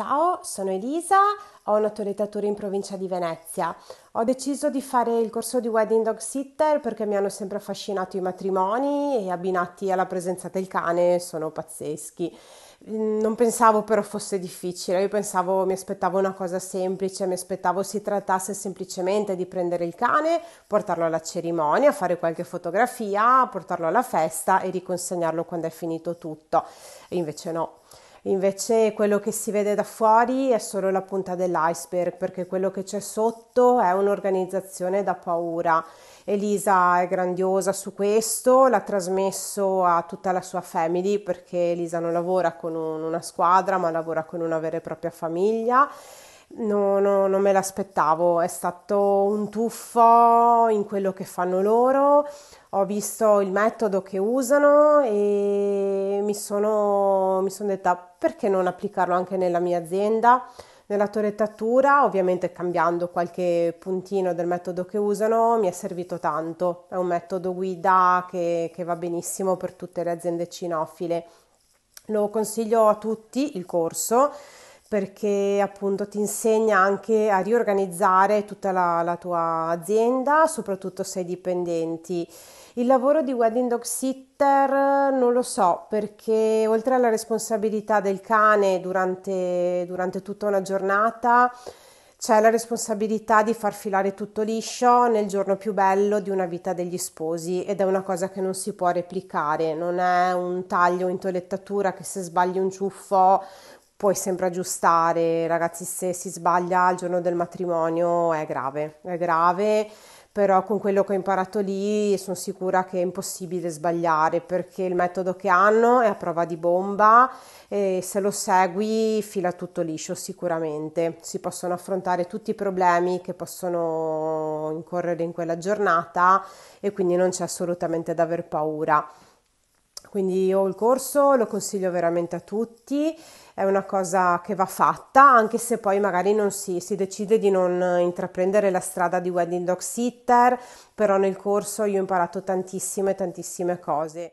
Ciao, sono Elisa, ho una un'autorità in provincia di Venezia. Ho deciso di fare il corso di Wedding Dog Sitter perché mi hanno sempre affascinato i matrimoni e abbinati alla presenza del cane sono pazzeschi. Mm, non pensavo però fosse difficile, io pensavo, mi aspettavo una cosa semplice, mi aspettavo si trattasse semplicemente di prendere il cane, portarlo alla cerimonia, fare qualche fotografia, portarlo alla festa e riconsegnarlo quando è finito tutto. E invece no. Invece quello che si vede da fuori è solo la punta dell'iceberg perché quello che c'è sotto è un'organizzazione da paura. Elisa è grandiosa su questo, l'ha trasmesso a tutta la sua family perché Elisa non lavora con un, una squadra ma lavora con una vera e propria famiglia No, no, non me l'aspettavo, è stato un tuffo in quello che fanno loro, ho visto il metodo che usano e mi sono, mi sono detta perché non applicarlo anche nella mia azienda, nella torettatura, ovviamente cambiando qualche puntino del metodo che usano, mi è servito tanto, è un metodo guida che, che va benissimo per tutte le aziende cinofile. Lo consiglio a tutti il corso perché appunto ti insegna anche a riorganizzare tutta la, la tua azienda, soprattutto se hai dipendenti. Il lavoro di wedding dog sitter non lo so perché oltre alla responsabilità del cane durante, durante tutta una giornata c'è la responsabilità di far filare tutto liscio nel giorno più bello di una vita degli sposi ed è una cosa che non si può replicare, non è un taglio in toilettatura che se sbagli un ciuffo puoi sempre aggiustare, ragazzi, se si sbaglia al giorno del matrimonio è grave, è grave, però con quello che ho imparato lì sono sicura che è impossibile sbagliare perché il metodo che hanno è a prova di bomba e se lo segui fila tutto liscio sicuramente, si possono affrontare tutti i problemi che possono incorrere in quella giornata e quindi non c'è assolutamente da aver paura. Quindi io il corso lo consiglio veramente a tutti, è una cosa che va fatta, anche se poi magari non si, si decide di non intraprendere la strada di wedding dog sitter, però nel corso io ho imparato tantissime, tantissime cose.